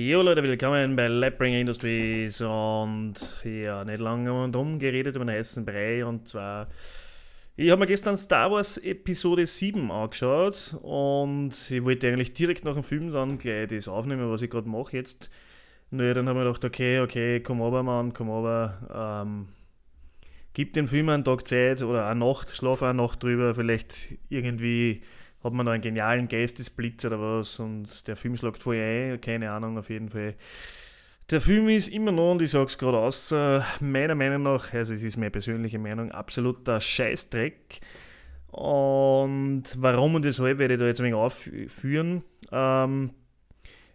Jo Leute, willkommen bei Labbringer Industries und ja, nicht lange und rumgeredet über den heißen Brei und zwar, ich habe mir gestern Star Wars Episode 7 angeschaut und ich wollte eigentlich direkt nach dem Film dann gleich das aufnehmen, was ich gerade mache jetzt. Naja, dann habe ich mir gedacht, okay, okay, komm aber Mann, komm aber, ähm, gib dem Film einen Tag Zeit oder eine Nacht, schlaf eine Nacht drüber, vielleicht irgendwie hat man da einen genialen Geistesblitz oder was und der Film schlagt voll ein, keine Ahnung, auf jeden Fall. Der Film ist immer noch, und ich sage es gerade aus, äh, meiner Meinung nach, also es ist meine persönliche Meinung, absoluter Scheißdreck. Und warum und deshalb werde ich da jetzt ein wenig aufführen. Ähm,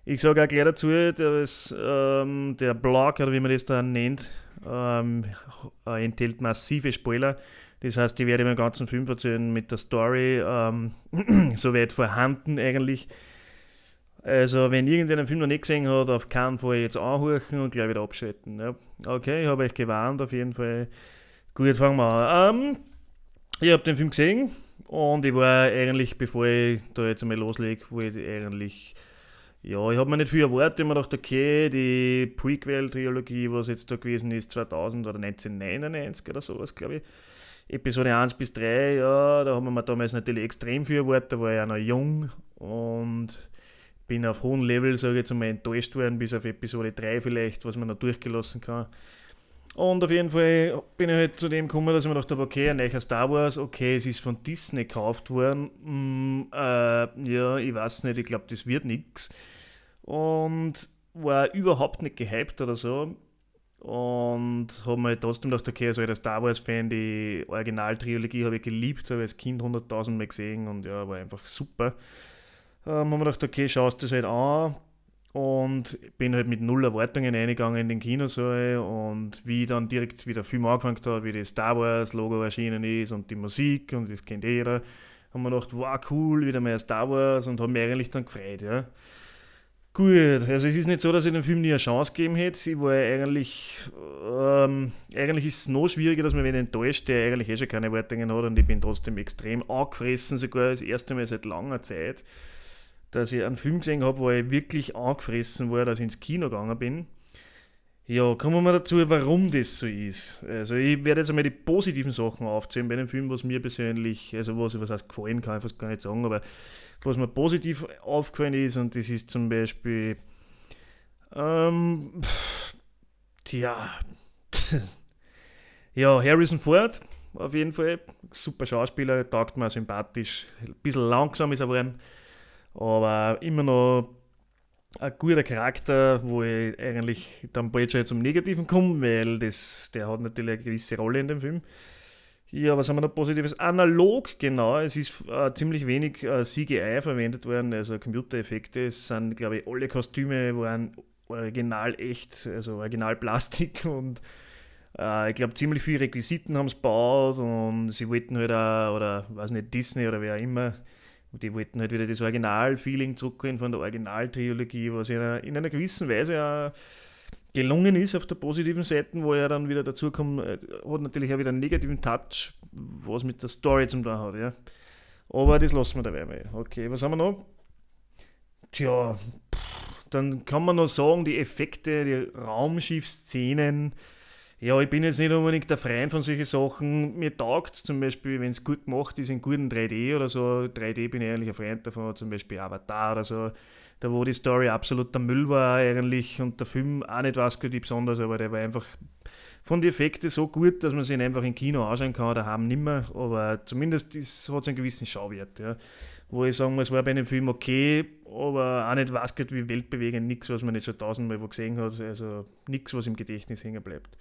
ich sage auch gleich dazu, dass ähm, der Blog, oder wie man das da nennt, ähm, enthält massive Spoiler. Das heißt, ich werde mir den ganzen Film erzählen mit der Story, ähm, soweit vorhanden eigentlich. Also, wenn irgendwer den Film noch nicht gesehen hat, auf keinen Fall jetzt anhorchen und gleich wieder abschalten. Ja. Okay, ich habe euch gewarnt, auf jeden Fall. Gut, fangen wir an. Ähm, ich habe den Film gesehen und ich war eigentlich, bevor ich da jetzt einmal loslege, wo ich eigentlich. Ja, ich habe mir nicht viel erwartet. Ich habe mir gedacht, okay, die Prequel-Trilogie, was jetzt da gewesen ist, 2000 oder 1999 oder sowas, glaube ich Episode 1 bis 3, ja, da haben wir mir damals natürlich extrem viel erwartet, da war ich auch noch jung und bin auf hohem Level, sage ich jetzt einmal, enttäuscht worden, bis auf Episode 3 vielleicht, was man noch durchgelassen kann. Und auf jeden Fall bin ich halt zu dem gekommen, dass ich mir gedacht habe, okay, ein neuer Star Wars, okay, es ist von Disney gekauft worden, mm, äh, ja, ich weiß nicht, ich glaube, das wird nichts. Und war überhaupt nicht gehypt oder so. Und habe mir halt trotzdem gedacht, okay, also als Star Wars-Fan, die Originaltrilogie habe ich geliebt, habe ich als Kind 100.000 Mal gesehen und ja, war einfach super. Ähm, habe mir gedacht, okay, schaust das halt an und bin halt mit null Erwartungen eingegangen in den Kinosaal und wie dann direkt wieder Film angefangen habe, wie das Star Wars-Logo erschienen ist und die Musik und das kennt eh jeder, haben wir gedacht, wow, cool, wieder mehr Star Wars und habe mich eigentlich dann gefreut, ja. Gut, also es ist nicht so, dass ich dem Film nie eine Chance gegeben hätte. Ich war eigentlich, ähm, eigentlich ist es noch schwieriger, dass man wen enttäuscht, der eigentlich eh schon keine Erwartungen hat und ich bin trotzdem extrem angefressen, sogar das erste Mal seit langer Zeit, dass ich einen Film gesehen habe, wo ich wirklich angefressen war, dass ich ins Kino gegangen bin. Ja, kommen wir mal dazu, warum das so ist. Also ich werde jetzt einmal die positiven Sachen aufzählen bei dem Film, was mir persönlich, also was, was heißt gefallen kann, ich fast gar nicht sagen, aber was mir positiv aufgefallen ist und das ist zum Beispiel, ähm, tja, ja, Harrison Ford auf jeden Fall, super Schauspieler, taugt mir sympathisch, ein bisschen langsam ist er aber immer noch ein guter Charakter, wo ich eigentlich dann bald schon zum Negativen komme, weil das, der hat natürlich eine gewisse Rolle in dem Film. Ja, was haben wir noch Positives? Analog, genau. Es ist äh, ziemlich wenig äh, CGI verwendet worden, also Computereffekte. Es sind, glaube ich, alle Kostüme waren original echt, also original Plastik und äh, ich glaube, ziemlich viele Requisiten haben es gebaut und sie wollten halt auch, oder weiß nicht, Disney oder wer auch immer, und die wollten halt wieder das Original-Feeling zurückgehen von der original Originaltrilogie, was ja in einer gewissen Weise ja gelungen ist auf der positiven Seite, wo er dann wieder dazukommt, äh, hat natürlich auch wieder einen negativen Touch, was mit der Story zum tun hat, ja. Aber das lassen wir dabei mal. Okay, was haben wir noch? Tja, pff, dann kann man noch sagen, die Effekte, die Raumschiffszenen, szenen ja, ich bin jetzt nicht unbedingt der Freund von solchen Sachen. Mir taugt es zum Beispiel, wenn es gut gemacht ist, in guten 3D oder so. 3D bin ich eigentlich ein Freund davon, zum Beispiel Avatar oder so. Da, wo die Story absoluter Müll war eigentlich und der Film auch nicht was gut besonders, aber der war einfach von den Effekten so gut, dass man sich einfach im Kino anschauen kann oder haben nimmer. Aber zumindest hat es einen gewissen Schauwert. Ja. Wo ich sagen muss, war bei einem Film okay, aber auch nicht was gut wie weltbewegend, nichts, was man nicht schon tausendmal gesehen hat. Also nichts, was im Gedächtnis hängen bleibt.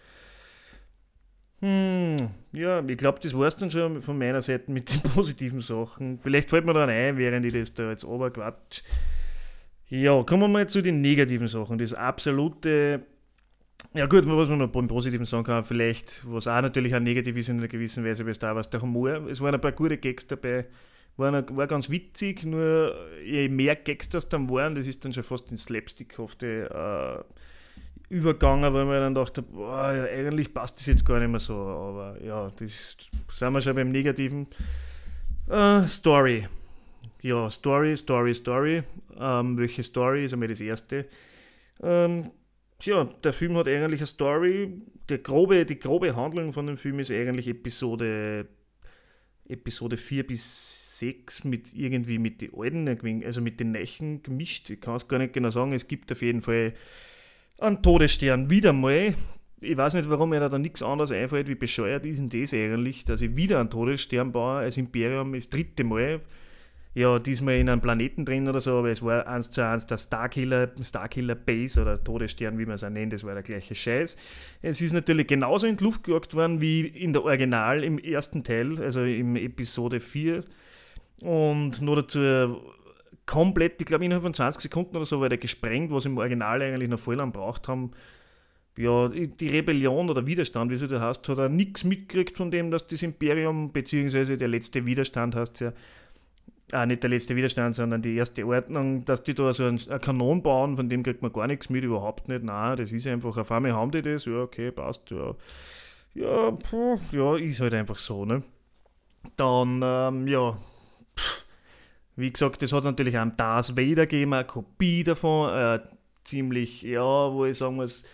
Hm, ja, ich glaube, das war es dann schon von meiner Seite mit den positiven Sachen. Vielleicht fällt mir daran ein, während ich das da jetzt oberquatsch. Ja, kommen wir mal zu den negativen Sachen. Das absolute ja gut, was man noch beim Positiven sagen kann, vielleicht, was auch natürlich auch negativ ist in einer gewissen Weise weil es da war, der Humor. Es waren ein paar gute Gags dabei, war, eine, war ganz witzig, nur äh, je mehr Gags das dann waren, das ist dann schon fast in Slapstick-hafte äh, übergegangen, weil man dann dachte, boah, ja, eigentlich passt das jetzt gar nicht mehr so. Aber ja, das sind wir schon beim Negativen. Äh, Story. Ja, Story, Story, Story. Ähm, welche Story ist einmal das erste? Ähm, tja, der Film hat eigentlich eine Story. Der grobe, die grobe Handlung von dem Film ist eigentlich Episode, Episode 4 bis 6 mit irgendwie mit den alten, also mit den Neichen gemischt. Ich kann es gar nicht genau sagen. Es gibt auf jeden Fall ein Todesstern, wieder mal. Ich weiß nicht, warum mir da nichts anderes einfällt, wie bescheuert ist denn das eigentlich, dass ich wieder einen Todesstern baue als Imperium, das dritte Mal. Ja, diesmal in einem Planeten drin oder so, aber es war eins zu eins der Starkiller, Starkiller Base oder Todesstern, wie man es auch nennt, das war der gleiche Scheiß. Es ist natürlich genauso in die Luft gejagt worden wie in der Original im ersten Teil, also im Episode 4. Und nur dazu komplett, ich glaube innerhalb von 20 Sekunden oder so weiter gesprengt, was im Original eigentlich noch voll lang braucht haben. Ja, die Rebellion oder Widerstand, wie sie da hast, hat er nichts mitgekriegt von dem, dass das Imperium, beziehungsweise der letzte Widerstand hast ja, Ah, nicht der letzte Widerstand, sondern die erste Ordnung, dass die da so einen, Kanon bauen, von dem kriegt man gar nichts mit, überhaupt nicht. Nein, das ist einfach, auf einmal haben die das, ja, okay, passt, ja. Ja, puh, ja, ist halt einfach so, ne? Dann, ähm, ja, wie gesagt, das hat natürlich auch Darth Vader gegeben, eine Kopie davon, äh, ziemlich, ja, wo ich sagen muss,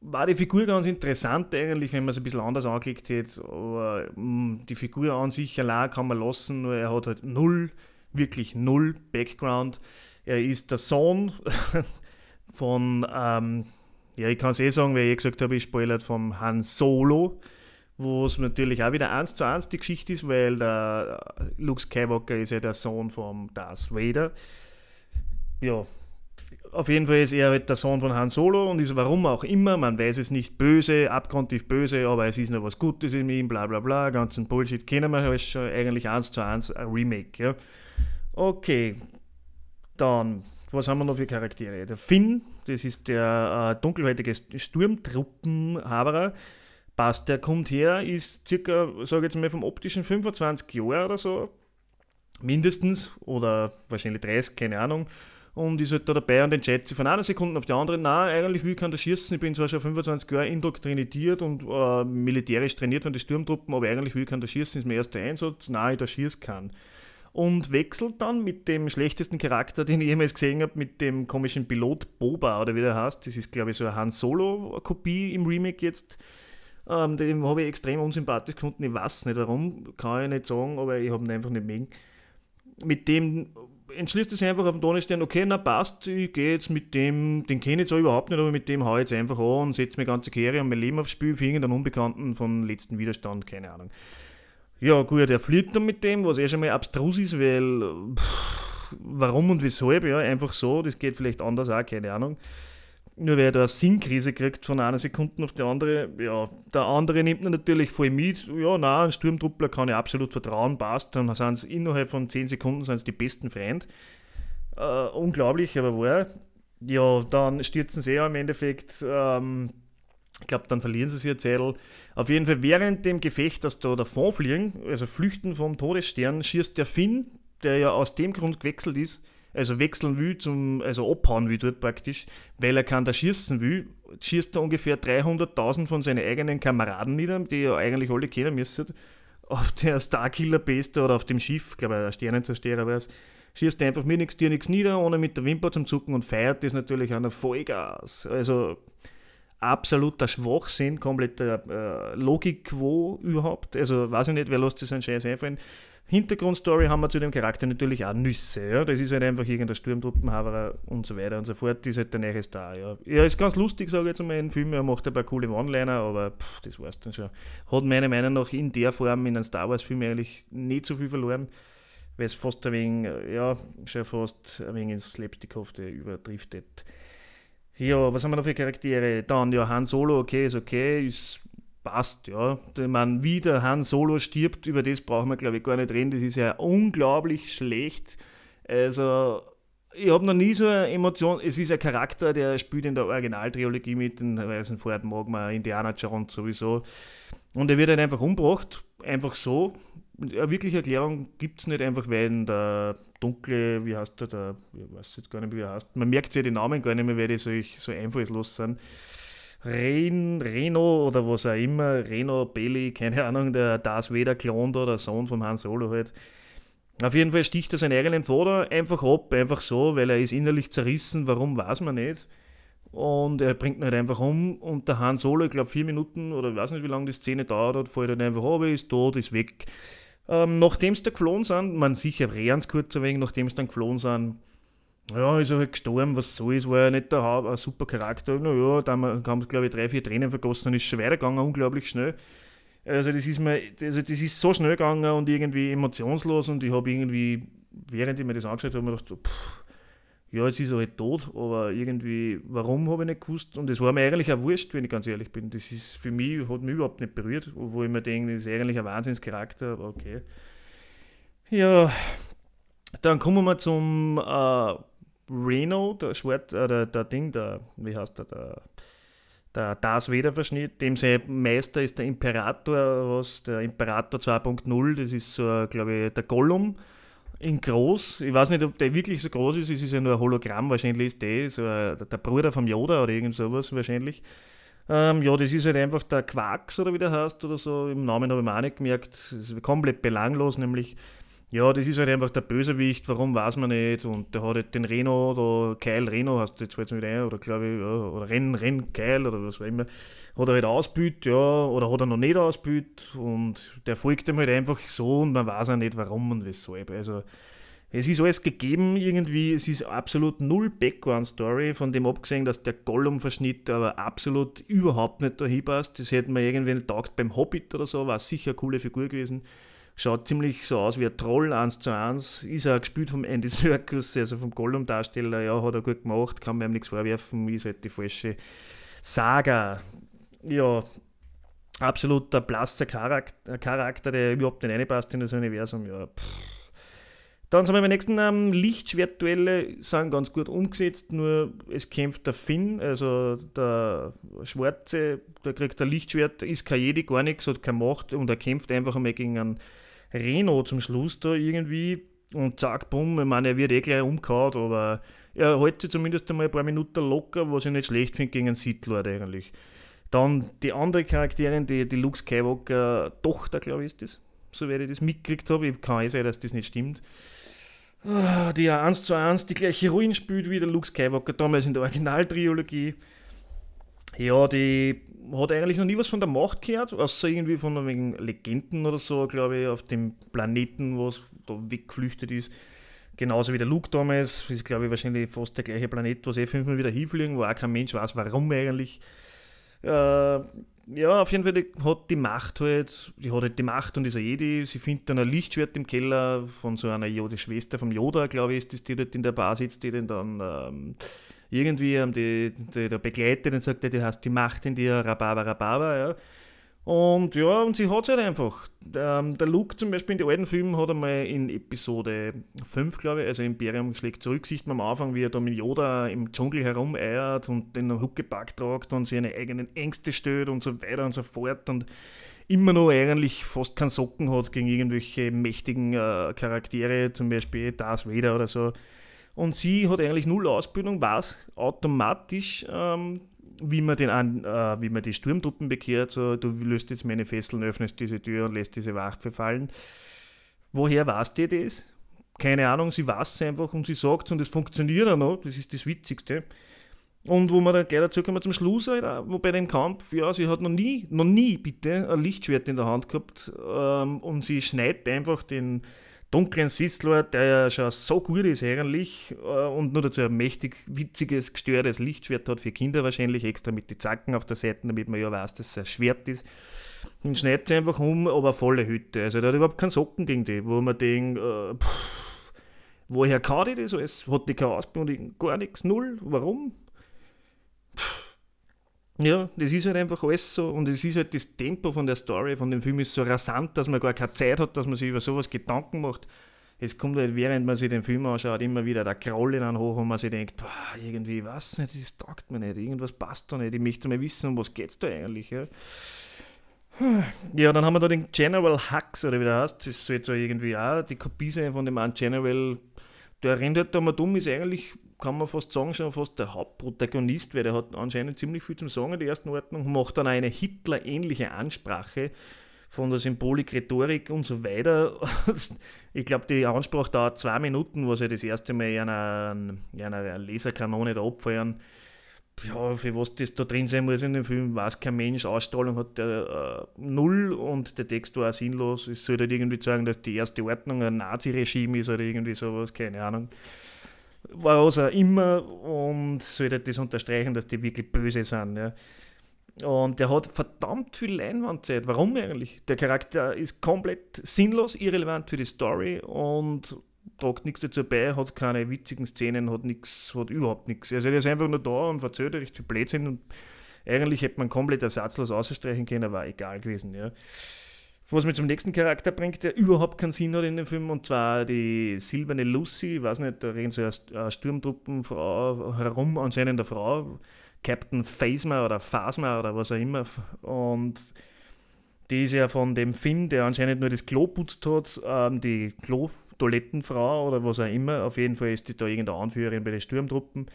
war die Figur ganz interessant eigentlich, wenn man es ein bisschen anders angelegt hätte, aber mh, hm, die Figur an sich allein kann man lassen, nur er hat halt null, wirklich null Background. Er ist der Sohn von, ähm, ja, ich kann es eh sagen, weil ich eh gesagt habe, ich spoilert vom Han Solo wo es natürlich auch wieder eins zu eins die Geschichte ist, weil der äh, Luke Skywalker ist ja der Sohn von Darth Vader. Ja, auf jeden Fall ist er halt der Sohn von Han Solo und ist warum auch immer, man weiß es nicht, böse, abgrundtief böse, aber es ist noch was Gutes in ihm, bla bla bla, ganzen Bullshit kennen wir halt schon, eigentlich eins zu eins ein Remake. Ja. Okay, dann, was haben wir noch für Charaktere? Der Finn, das ist der äh, dunkelhäutige Sturmtruppenhaberer, passt, der kommt her, ist circa, sage ich jetzt mal, vom optischen 25 Jahre oder so, mindestens, oder wahrscheinlich 30, keine Ahnung, und ist halt da dabei und entscheidet sich von einer Sekunde auf die andere, na eigentlich will ich kann da schießen, ich bin zwar schon 25 Jahre indoktriniert und äh, militärisch trainiert von den Sturmtruppen, aber eigentlich will ich kann da schießen, ist mein erster Einsatz, na ich da schießen kann. Und wechselt dann mit dem schlechtesten Charakter, den ich jemals gesehen habe, mit dem komischen Pilot Boba oder wie der heißt, das ist glaube ich so eine Han Solo-Kopie im Remake jetzt, ähm, dem habe ich extrem unsympathisch gefunden. Ich weiß nicht warum, kann ich nicht sagen, aber ich habe ihn einfach nicht mögen. Mit dem entschließt es einfach auf dem Donnerstern, okay, na passt, ich gehe jetzt mit dem, den kenne ich zwar überhaupt nicht, aber mit dem haue ich jetzt einfach an und setze mir ganze Karriere und mein Leben aufs Spiel für irgendeinen Unbekannten von letzten Widerstand, keine Ahnung. Ja, gut, er flirtet dann mit dem, was eh schon mal abstrus ist, weil pff, warum und weshalb, ja, einfach so, das geht vielleicht anders auch, keine Ahnung. Nur weil er da eine Sinnkrise kriegt von einer Sekunde auf die andere, ja, der andere nimmt natürlich voll mit, ja, nein, ein Sturmtruppler kann ich absolut vertrauen, passt, dann sind sie innerhalb von 10 Sekunden sind die besten Freunde. Äh, unglaublich, aber wahr. Ja, dann stürzen sie ja im Endeffekt, ähm, ich glaube, dann verlieren sie ihr Zettel. Auf jeden Fall während dem Gefecht, dass da davon fliegen, also flüchten vom Todesstern, schießt der Finn, der ja aus dem Grund gewechselt ist, also wechseln will, zum, also abhauen will dort praktisch, weil er kann da schießen will, schießt er ungefähr 300.000 von seinen eigenen Kameraden nieder, die ja eigentlich alle kennen müssen, auf der starkiller beste oder auf dem Schiff, glaube ich, der Sternenzerstörer war es, schießt er einfach mir nichts, dir nichts nieder, ohne mit der Wimper zum Zucken und feiert das natürlich an der Vollgas. Also absoluter Schwachsinn, kompletter äh, Logik wo überhaupt. Also weiß ich nicht, wer lässt sich so einen Scheiß einfallen. Hintergrundstory haben wir zu dem Charakter natürlich auch Nüsse. Ja? Das ist halt einfach irgendein Sturmtruppenhaber und so weiter und so fort. Die ist halt der nächste Star. Ja, er ist ganz lustig, sage ich jetzt mal, im Film. Er macht ein paar coole One-Liner, aber pff, das war's dann schon. Hat meiner Meinung nach in der Form in einem Star Wars-Film eigentlich nicht so viel verloren, weil es fast ein wenig, ja, schon fast ein wenig ins Slapstickhafte hafte übertrifft. Ja, was haben wir noch für Charaktere? Dann, ja, Han Solo, okay, ist okay, ist passt, ja. Ich wie der Han Solo stirbt, über das brauchen wir, glaube ich, gar nicht reden. Das ist ja unglaublich schlecht. Also, ich habe noch nie so eine Emotion. Es ist ein Charakter, der spielt in der Originaltrilogie mit, den Weißen Ford Magma, man, Indiana Jones sowieso. Und er wird halt einfach umgebracht, einfach so. Eine wirkliche Erklärung gibt es nicht einfach, weil der dunkle, wie heißt der, der, ich weiß jetzt gar nicht, wie er heißt, man merkt ja die Namen gar nicht mehr, weil die so, so einfallslos sind Ren, Reno oder was auch immer, Reno, Belli, keine Ahnung, der Darth Vader-Klon da, der Sohn von Han Solo halt. Auf jeden Fall sticht er seinen eigenen Vater einfach ab, einfach so, weil er ist innerlich zerrissen, warum weiß man nicht. Und er bringt ihn halt einfach um und der Han Solo, ich glaube vier Minuten oder ich weiß nicht, wie lange die Szene dauert hat, fällt halt einfach ab, ist tot, ist weg. Ähm, nachdem sie da geflohen sind, man sicher rehren kurz ein nachdem sie dann geflohen sind, ja, ist also er halt gestorben, was ist, war ja nicht der Haupt, ein super Charakter. Naja, da haben, wir, glaube ich, drei, vier Tränen vergossen und ist schon weitergegangen, unglaublich schnell. Also das ist mir, also das ist so schnell gegangen und irgendwie emotionslos und ich habe irgendwie, während ich mir das angeschaut habe, mir gedacht, pff, ja, jetzt ist er halt tot, aber irgendwie, warum habe ich nicht gewusst? Und es war mir eigentlich auch wurscht, wenn ich ganz ehrlich bin. Das ist für mich, hat mich überhaupt nicht berührt, obwohl ich mir denke, das ist eigentlich ein Wahnsinnscharakter, aber okay. Ja, dann kommen wir zum äh, Reno, der Schwert, äh, der, der Ding, der, wie heißt der, der, der Das Vader-Verschnitt, dem sein Meister ist der Imperator, was, der Imperator 2.0, das ist so, glaube ich, der Gollum in groß. Ich weiß nicht, ob der wirklich so groß ist, es ist ja nur ein Hologramm, wahrscheinlich ist der, so, äh, der Bruder vom Yoda oder irgend sowas wahrscheinlich. Ähm, ja, das ist halt einfach der Quarks oder wie der heißt oder so. Im Namen habe ich mir auch nicht gemerkt. Das ist komplett belanglos, nämlich ja, das ist halt einfach der Bösewicht, warum weiß man nicht. Und der hat halt den Reno oder Keil Reno, hast du jetzt jetzt halt mit ein, oder glaube ich, ja, oder Renn, Renn, Keil oder was auch immer, hat er halt ausbüht, ja, oder hat er noch nicht ausbüht. Und der folgt ihm halt einfach so und man weiß auch nicht, warum und weshalb. Also, es ist alles gegeben irgendwie, es ist absolut null Background-Story, von dem abgesehen, dass der Gollum-Verschnitt aber absolut überhaupt nicht dahin passt. Das hätten wir irgendwann taugt beim Hobbit oder so, war sicher eine coole Figur gewesen schaut ziemlich so aus wie ein Troll 1 zu 1. Ist auch gespielt vom Andy Serkis, also vom Gollum-Darsteller. Ja, hat er gut gemacht, kann man ihm nichts vorwerfen, ist halt die falsche Saga. Ja, absoluter blasser Charakter, Charakter der überhaupt nicht reinpasst in das Universum. Ja, pff. Dann sind wir beim nächsten ähm, Lichtschwertduelle, sind ganz gut umgesetzt, nur es kämpft der Finn, also der Schwarze, der kriegt ein Lichtschwert, ist kein Jedi, gar nichts, hat keine Macht und er kämpft einfach einmal gegen einen Reno zum Schluss da irgendwie und zack, bumm, ich meine, er wird eh gleich umgehauen, aber er hält sich zumindest einmal ein paar Minuten locker, was ich nicht schlecht finde gegen einen Sith-Lord eigentlich. Dann die andere Charakterin, die, die Luke Skywalker Tochter, glaube ich, ist das, soweit ich das mitgekriegt habe. Ich kann eh sein, dass das nicht stimmt. Ah, die ja 1 zu 1 die gleiche Ruin spielt wie der Luke Skywalker damals in der Originaltrilogie. trilogie ja, die hat eigentlich noch nie was von der Macht gehört, außer irgendwie von wegen Legenden oder so, glaube ich, auf dem Planeten, wo es da weggeflüchtet ist. Genauso wie der Luke damals, ist glaube ich wahrscheinlich fast der gleiche Planet, wo sie eh fünfmal wieder hinfliegen, wo auch kein Mensch weiß, warum eigentlich. Äh, ja, auf jeden Fall die, hat die Macht halt, die hat halt die Macht und ist eine Jedi. Sie findet dann ein Lichtschwert im Keller von so einer Jode Schwester vom Yoda, glaube ich, ist das, die dort in der Bar sitzt, die dann ähm, irgendwie ähm, die, die, der Begleiter dann sagt, du hast die Macht in dir, rababa, rababa, ja. Und ja, und sie hat es halt einfach. Ähm, der Luke zum Beispiel in den alten Filmen hat einmal in Episode 5, glaube ich, also Imperium schlägt zurück, sieht man am Anfang, wie er da mit Yoda im Dschungel herumeiert und den Huckepack tragt und seine eigenen Ängste stößt und so weiter und so fort und immer noch eigentlich fast keinen Socken hat gegen irgendwelche mächtigen äh, Charaktere, zum Beispiel Darth Vader oder so. Und sie hat eigentlich null Ausbildung, weiß automatisch, ähm, wie man, den, äh, wie man die Sturmtruppen bekehrt. So, du löst jetzt meine Fesseln, öffnest diese Tür und lässt diese Waffe fallen. Woher weiß die das? Keine Ahnung, sie weiß es einfach und sie sagt es und es funktioniert auch noch. Das ist das Witzigste. Und wo man dann gleich dazu kommen zum Schluss, wo bei dem Kampf, ja, sie hat noch nie, noch nie bitte ein Lichtschwert in der Hand gehabt ähm, und sie schneidet einfach den, dunklen Sistler, der ja schon so gut ist, eigentlich äh, und nur dazu ein mächtig, witziges, gestörtes Lichtschwert hat für Kinder wahrscheinlich, extra mit den Zacken auf der Seite, damit man ja weiß, dass es ein Schwert ist. Dann schneidet sie einfach um, aber volle Hütte. Also der hat überhaupt keinen Socken gegen die, wo man denkt, äh, pff, woher kann ich das alles? Hat die keine Ausbildung, gar nichts, null, warum? Ja, das ist halt einfach alles so und es ist halt das Tempo von der Story, von dem Film ist so rasant, dass man gar keine Zeit hat, dass man sich über sowas Gedanken macht. Es kommt halt, während man sich den Film anschaut, immer wieder der Kroll in den hoch und man sich denkt, boah, irgendwie, was nicht, das taugt mir nicht, irgendwas passt da nicht, ich möchte mal wissen, um was geht's da eigentlich, ja. Ja, dann haben wir da den General Hux, oder wie der heißt, das ist so irgendwie auch die Kopie sein von dem einen General der rennt halt da mal dumm, ist eigentlich, kann man fast sagen, schon fast der Hauptprotagonist, weil der hat anscheinend ziemlich viel zum Sagen in der ersten Ordnung, macht dann auch eine Hitler-ähnliche Ansprache von der Symbolik, Rhetorik und so weiter. ich glaube, die Ansprache dauert zwei Minuten, was ja das erste Mal in einer, in einer Laserkanone da abfeuern ja, für was das da drin sein muss in dem Film, weiß kein Mensch, Ausstrahlung hat der äh, null und der Text war auch sinnlos. Es soll halt irgendwie sagen, dass die erste Ordnung ein Nazi-Regime ist oder irgendwie sowas, keine Ahnung. War was also auch immer und soll halt das unterstreichen, dass die wirklich böse sind. Ja. Und der hat verdammt viel Leinwandzeit. Warum eigentlich? Der Charakter ist komplett sinnlos, irrelevant für die Story und tragt nichts dazu bei, hat keine witzigen Szenen, hat nichts, hat überhaupt nichts. Also er ist einfach nur da und verzögert recht viel Blödsinn und eigentlich hätte man komplett ersatzlos ausstreichen können, aber egal gewesen, ja. Was mich zum nächsten Charakter bringt, der überhaupt keinen Sinn hat in dem Film, und zwar die silberne Lucy, ich weiß nicht, da reden sie eine Sturmtruppenfrau herum, anscheinend der Frau, Captain Phasma oder Phasma oder was auch immer. Und die ist ja von dem Film, der anscheinend nur das Klo putzt hat, ähm, die Klo Toilettenfrau oder was auch immer. Auf jeden Fall ist die da irgendeine Anführerin bei den Sturmtruppen.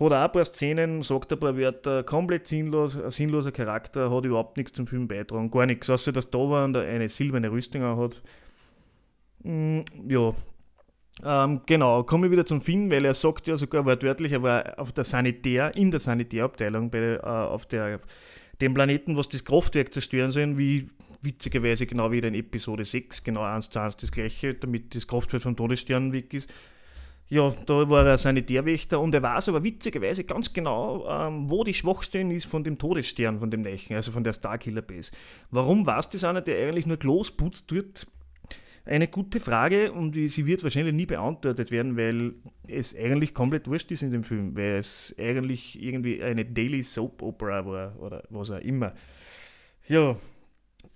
Hat auch ein paar Szenen, sagt ein paar Wörter, komplett sinnlos, ein sinnloser Charakter, hat überhaupt nichts zum Film beitragen, gar nichts. Außer, dass da Dovan eine silberne Rüstung auch hat. Mm, ja, ähm, genau, komme ich wieder zum Film, weil er sagt ja sogar wortwörtlich, er war auf der Sanitär, in der Sanitärabteilung bei, äh, auf der, dem Planeten, was das Kraftwerk zerstören soll, wie witzigerweise genau wieder in Episode 6, genau eins zu eins das gleiche, damit das Kraftfeld vom Todesstern weg ist. Ja, da war er Sanitärwächter und er weiß aber witzigerweise ganz genau, ähm, wo die Schwachstellen ist von dem Todesstern, von dem Leichen, also von der Starkiller Base. Warum weiß das einer, der eigentlich nur Klos putzt dort? Eine gute Frage und sie wird wahrscheinlich nie beantwortet werden, weil es eigentlich komplett wurscht ist in dem Film, weil es eigentlich irgendwie eine Daily Soap Opera war oder was auch immer. Ja,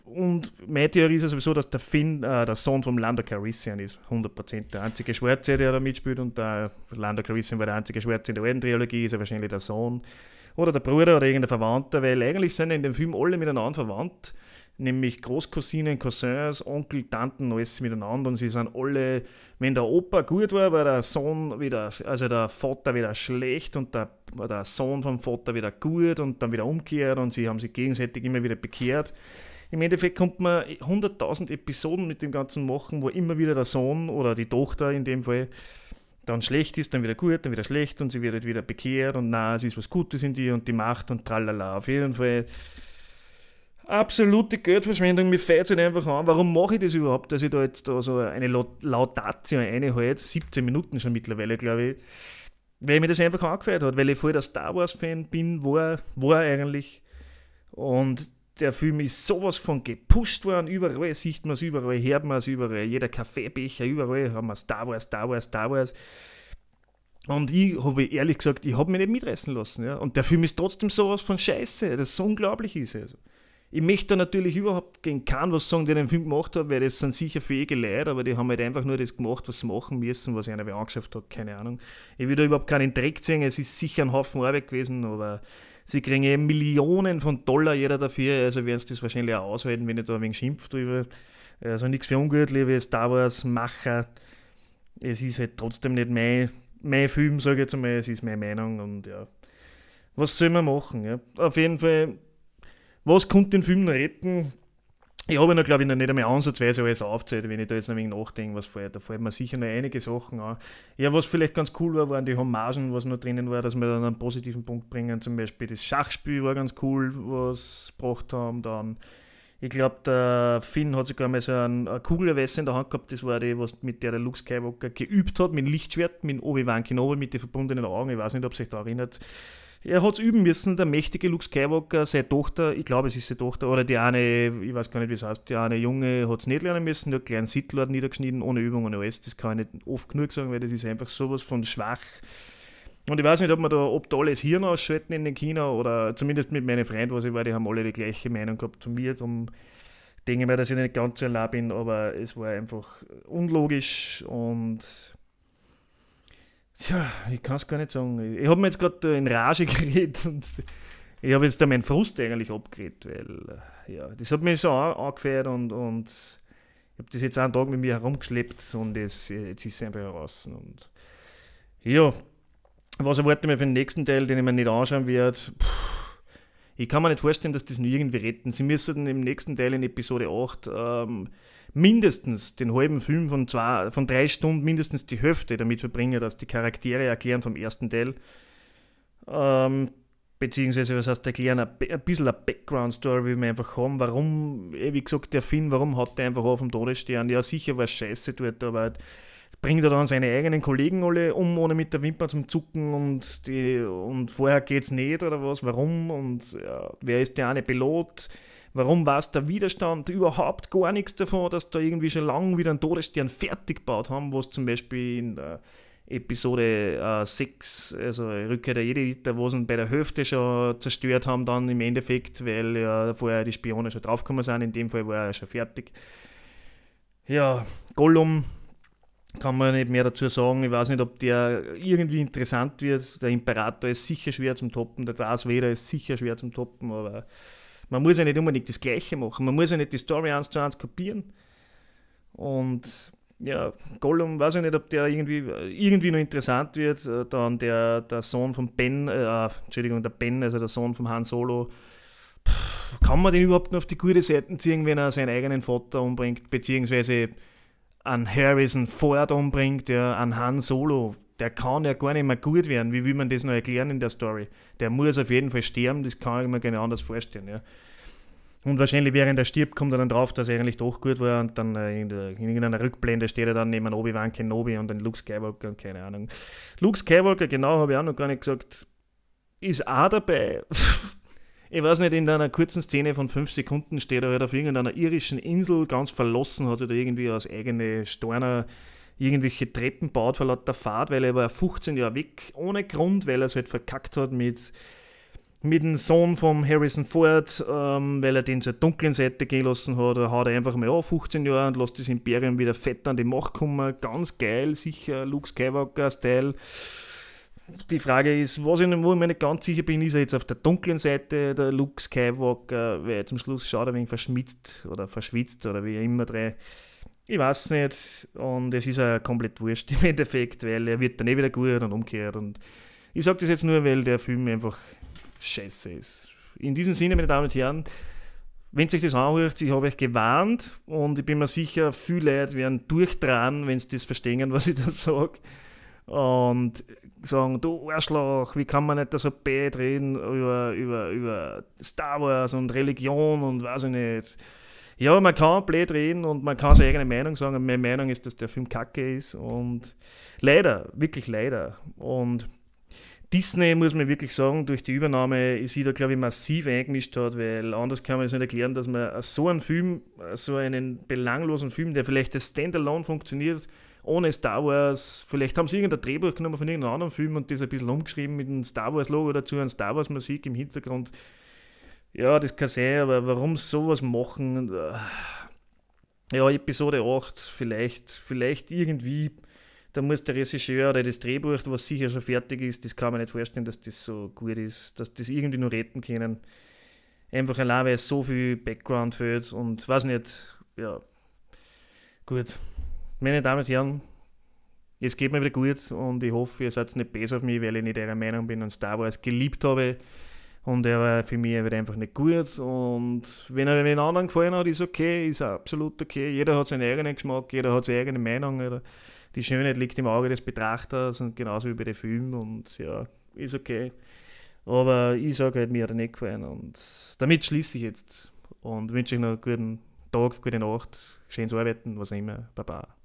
und meine Theorie ist ja sowieso, dass der Finn äh, der Sohn vom Lando Calrissian ist. 100% der einzige Schwarze, der da mitspielt. Und der Lando Calrissian war der einzige Schwarze in der alten Trilogie, ist ja wahrscheinlich der Sohn. Oder der Bruder oder irgendein Verwandter, weil eigentlich sind in dem Film alle miteinander verwandt. Nämlich Großcousinen, Cousins, Onkel, Tanten, alles miteinander. Und sie sind alle, wenn der Opa gut war, war der Sohn wieder, also der Vater wieder schlecht und der, der Sohn vom Vater wieder gut und dann wieder umgekehrt und sie haben sich gegenseitig immer wieder bekehrt im Endeffekt kommt man 100.000 Episoden mit dem Ganzen machen, wo immer wieder der Sohn oder die Tochter in dem Fall dann schlecht ist, dann wieder gut, dann wieder schlecht und sie wird halt wieder bekehrt und na, es ist was Gutes in dir und die Macht und tralala. Auf jeden Fall absolute Geldverschwendung. Mir fällt es halt einfach an, warum mache ich das überhaupt, dass ich da jetzt da so eine Laudatio einhalte, 17 Minuten schon mittlerweile, glaube ich, weil mir das einfach angefeiert hat, weil ich voll der Star Wars-Fan bin, war, war eigentlich. Und der Film ist sowas von gepusht worden. Überall sieht man es, überall hört man es, überall. Jeder Kaffeebecher, überall haben wir Star Wars, Star Wars, Star Wars. Und ich habe ehrlich gesagt, ich habe mich nicht mitreißen lassen. Ja? Und der Film ist trotzdem sowas von Scheiße, das so unglaublich ist. Also. Ich möchte da natürlich überhaupt gegen keinen was sagen, der den Film gemacht hat, weil das sind sicher fähige Leute, aber die haben halt einfach nur das gemacht, was sie machen müssen, was einer wer angeschafft hat, keine Ahnung. Ich will da überhaupt keinen Dreck sehen, es ist sicher ein Haufen Arbeit gewesen, aber Sie kriegen Millionen von Dollar jeder dafür, also werden sie das wahrscheinlich auch aushalten, wenn ich da ein wenig schimpft drüber. Also nichts für ungut, liebe Star Wars-Macher. Es ist halt trotzdem nicht mein, mein Film, sage ich jetzt einmal, es ist meine Meinung und ja. Was soll man machen? Ja? Auf jeden Fall, was konnte den Film retten? Ich habe noch, glaube ich, noch nicht einmal ansatzweise alles aufgezählt, wenn ich da jetzt noch ein wenig nachdenke, was fällt. Da fällt mir sicher noch einige Sachen an. Ja, was vielleicht ganz cool war, waren die Hommagen, was noch drinnen war, dass wir dann einen positiven Punkt bringen. Zum Beispiel das Schachspiel war ganz cool, was sie gebracht haben. Dann, ich glaube, der Finn hat sogar mal so ein Kugelwässer in der Hand gehabt. Das war die, was mit der der Luke Skywalker geübt hat, mit dem Lichtschwert, mit dem Obi-Wan Kenobi, mit den verbundenen Augen. Ich weiß nicht, ob sich da erinnert er hat es üben müssen, der mächtige Luke Skywalker, seine Tochter, ich glaube, es ist seine Tochter, oder die eine, ich weiß gar nicht, wie es heißt, die eine Junge hat es nicht lernen müssen, der kleinen Sittler niedergeschnitten, ohne Übung, und alles. Das kann ich nicht oft genug sagen, weil das ist einfach sowas von schwach. Und ich weiß nicht, ob man da, ob da alles Hirn ausschalten in den China oder zumindest mit meinen Freunden, was ich war, die haben alle die gleiche Meinung gehabt zu mir. Darum denke ich mir, dass ich nicht ganz so allein bin, aber es war einfach unlogisch und Tja, ich kann es gar nicht sagen. Ich habe mir jetzt gerade äh, in Rage geredet und ich habe jetzt da meinen Frust eigentlich abgeredet, weil äh, ja, das hat mich so angefeiert und, und ich habe das jetzt einen Tag mit mir herumgeschleppt und es, äh, jetzt ist es einfach raus. Und ja, was erwartet mir für den nächsten Teil, den ich mir nicht anschauen werde? Ich kann mir nicht vorstellen, dass das nur irgendwie retten. Sie müssen im nächsten Teil in Episode 8 ähm, mindestens den halben Film von, zwei, von drei Stunden, mindestens die Hälfte damit verbringe, dass die Charaktere erklären vom ersten Teil. Ähm, beziehungsweise, was heißt erklären, ein, bisschen eine Background-Story, wie wir einfach haben, warum, eh, wie gesagt, der Film, warum hat der einfach auf dem Todesstern? Ja, sicher war scheiße dort, aber bringt er dann seine eigenen Kollegen alle um, ohne mit der Wimper zum Zucken und, die, und vorher geht's nicht oder was, warum und ja, wer ist der eine Pilot? Warum weiß der Widerstand überhaupt gar nichts davon, dass da irgendwie schon lange wieder einen Todesstern fertig gebaut haben, was zum Beispiel in der Episode äh, 6, also Rückkehr der jedi wo sie ihn bei der Hälfte schon zerstört haben, dann im Endeffekt, weil ja vorher die Spione schon draufgekommen sind, in dem Fall war er schon fertig. Ja, Gollum kann man nicht mehr dazu sagen. Ich weiß nicht, ob der irgendwie interessant wird. Der Imperator ist sicher schwer zum Toppen, der Darth Vader ist sicher schwer zum Toppen, aber man muss ja nicht unbedingt das Gleiche machen, man muss ja nicht die Story eins zu eins kopieren. Und ja, Gollum, weiß ich nicht, ob der irgendwie, äh, irgendwie noch interessant wird. Äh, dann der, der Sohn von Ben, äh, ah, Entschuldigung, der Ben, also der Sohn von Han Solo. Pff, kann man den überhaupt noch auf die gute Seite ziehen, wenn er seinen eigenen Vater umbringt, beziehungsweise an Harrison Ford umbringt, ja, an Han Solo? der kann ja gar nicht mehr gut werden. Wie will man das noch erklären in der Story? Der muss auf jeden Fall sterben, das kann ich mir gar genau nicht anders vorstellen. Ja. Und wahrscheinlich während er stirbt, kommt er dann drauf, dass er eigentlich doch gut war und dann äh, in, der, in irgendeiner Rückblende steht er dann neben Obi-Wan Kenobi und dann Luke Skywalker und keine Ahnung. Luke Skywalker, genau, habe ich auch noch gar nicht gesagt, ist auch dabei. ich weiß nicht, in einer kurzen Szene von fünf Sekunden steht er halt auf irgendeiner irischen Insel, ganz verlassen, hat er da irgendwie als eigene Storner irgendwelche Treppen baut vor lauter Fahrt, weil er war 15 Jahre weg, ohne Grund, weil er es halt verkackt hat mit, mit dem Sohn von Harrison Ford, ähm, weil er den zur dunklen Seite gehen lassen hat, oder haut er einfach mal auf 15 Jahre und lässt das Imperium wieder fett an die Macht kommen. Ganz geil, sicher, Luke Skywalker-Style. Die Frage ist, was ich, wo ich mir nicht ganz sicher bin, ist er jetzt auf der dunklen Seite der Luke Skywalker, weil er zum Schluss schaut er wegen verschmitzt oder verschwitzt oder wie immer drei ich weiß nicht. Und es ist ja komplett wurscht im Endeffekt, weil er wird dann eh wieder gut und umgekehrt. Und ich sage das jetzt nur, weil der Film einfach scheiße ist. In diesem Sinne, meine Damen und Herren, wenn sich das anhört, ich habe euch gewarnt und ich bin mir sicher, viele Leute werden durchdran, wenn sie das verstehen, was ich da sage. Und sagen, du Arschloch, wie kann man nicht da so bad reden über, über, über Star Wars und Religion und weiß ich nicht ja, man kann blöd reden und man kann seine eigene Meinung sagen. Meine Meinung ist, dass der Film kacke ist und leider, wirklich leider. Und Disney, muss man wirklich sagen, durch die Übernahme ist sie da, glaube ich, massiv eingemischt hat, weil anders kann man es nicht erklären, dass man so einen Film, so einen belanglosen Film, der vielleicht als Standalone funktioniert, ohne Star Wars, vielleicht haben sie irgendein Drehbuch genommen von irgendeinem anderen Film und das ein bisschen umgeschrieben mit einem Star Wars-Logo dazu, und Star Wars-Musik im Hintergrund ja, das kann sein, aber warum sowas machen? Ja, Episode 8, vielleicht, vielleicht irgendwie, da muss der Regisseur oder das Drehbuch, was sicher schon fertig ist, das kann man nicht vorstellen, dass das so gut ist, dass das irgendwie nur retten können. Einfach allein, weil es so viel Background fehlt und weiß nicht, ja, gut. Meine Damen und Herren, es geht mir wieder gut und ich hoffe, ihr seid nicht besser auf mich, weil ich nicht eurer Meinung bin und Star Wars geliebt habe. Und er war für mich halt einfach nicht gut. Und wenn er den anderen gefallen hat, ist okay, ist absolut okay. Jeder hat seinen eigenen Geschmack, jeder hat seine eigene Meinung. Oder? Die Schönheit liegt im Auge des Betrachters und genauso wie bei den Filmen. Und ja, ist okay. Aber ich sage halt, mir hat er nicht gefallen. Und damit schließe ich jetzt und wünsche euch noch einen guten Tag, gute Nacht, schönes Arbeiten, was auch immer. Baba.